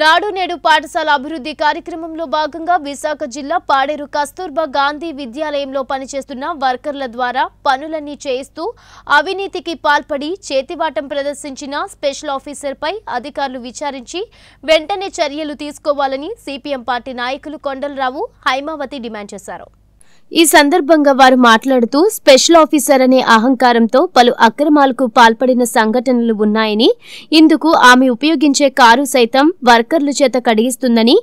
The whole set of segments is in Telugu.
నాడు నేడు పాఠశాల అభివృద్ధి కార్యక్రమంలో భాగంగా విశాఖ జిల్లా పాడేరు కస్తూర్బా గాంధీ విద్యాలయంలో పనిచేస్తున్న వర్కర్ల ద్వారా పనులన్నీ చేయిస్తూ అవినీతికి పాల్పడి చేతివాటం ప్రదర్శించిన స్పెషల్ ఆఫీసర్పై అధికారులు విచారించి వెంటనే చర్యలు తీసుకోవాలని సిపిఎం పార్టీ నాయకులు కొండలరావు హైమావతి డిమాండ్ చేశారు ఈ సందర్భంగా వారు మాట్లాడుతూ స్పెషల్ ఆఫీసర్ అనే అహంకారంతో పలు అక్రమాలకు పాల్పడిన సంఘటనలు ఉన్నాయని ఇందుకు ఆమె ఉపయోగించే కారు సైతం వర్కర్లు చేత కడిగిస్తుందని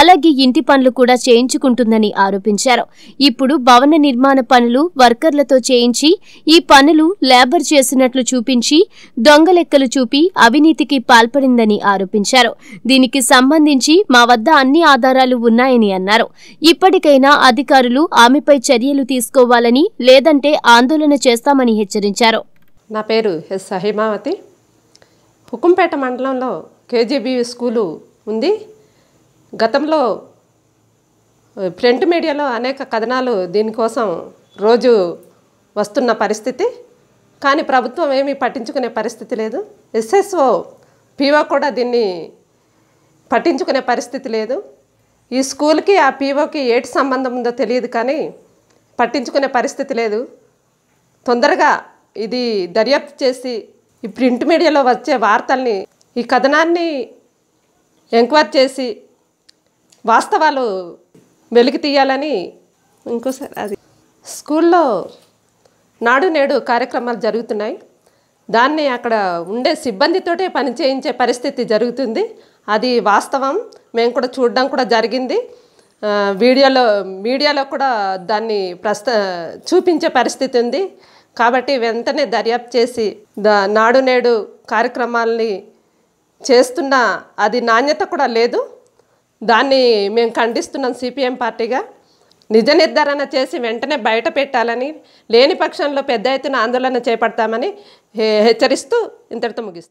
అలాగే ఇంటి పనులు కూడా చేయించుకుంటుందని ఆరోపించారు ఇప్పుడు భవన నిర్మాణ పనులు వర్కర్లతో చేయించి ఈ పనులు లేబర్ చేసినట్లు చూపించి దొంగలెక్కలు చూపి అవినీతికి పాల్పడిందని ఆరోపించారు దీనికి సంబంధించి మా వద్ద అన్ని ఆధారాలు ఉన్నాయని అన్నారు ఇప్పటికైనా అధికారులు ఆమెపై ఘటనపై చర్యలు తీసుకోవాలని లేదంటే ఆందోళన చేస్తామని హెచ్చరించారు నా పేరు ఎస్ హేమావతి హుకుంపేట మండలంలో కేజీబీ స్కూలు ఉంది గతంలో ప్రింట్ మీడియాలో అనేక కథనాలు దీనికోసం రోజు వస్తున్న పరిస్థితి కానీ ప్రభుత్వం ఏమీ పట్టించుకునే పరిస్థితి లేదు ఎస్ఎస్ఓ పీఓ కూడా దీన్ని పట్టించుకునే పరిస్థితి లేదు ఈ స్కూల్కి ఆ పీఓకి ఏటి సంబంధం ఉందో తెలియదు కానీ పట్టించుకునే పరిస్థితి లేదు తొందరగా ఇది దర్యాప్తు చేసి ఈ ప్రింట్ మీడియాలో వచ్చే వార్తల్ని ఈ కథనాన్ని ఎంక్వైరీ చేసి వాస్తవాలు వెలికి తీయాలని ఇంకోసారి అది స్కూల్లో నాడు నేడు కార్యక్రమాలు జరుగుతున్నాయి దాన్ని అక్కడ ఉండే సిబ్బందితోటే పని చేయించే పరిస్థితి జరుగుతుంది అది వాస్తవం మేము కూడా చూడడం కూడా జరిగింది వీడియోలో మీడియాలో కూడా దాన్ని ప్రస్త చూపించే పరిస్థితి ఉంది కాబట్టి వెంటనే దర్యాప్తు చేసి దా నాడు నేడు కార్యక్రమాల్ని చేస్తున్న అది నాణ్యత కూడా లేదు దాన్ని మేము ఖండిస్తున్నాం సిపిఎం పార్టీగా నిజ నిర్ధారణ చేసి వెంటనే బయట పెట్టాలని లేని పక్షంలో పెద్ద ఎత్తున ఆందోళన చేపడతామని హెచ్చరిస్తూ ఇంతటితో ముగిస్తాం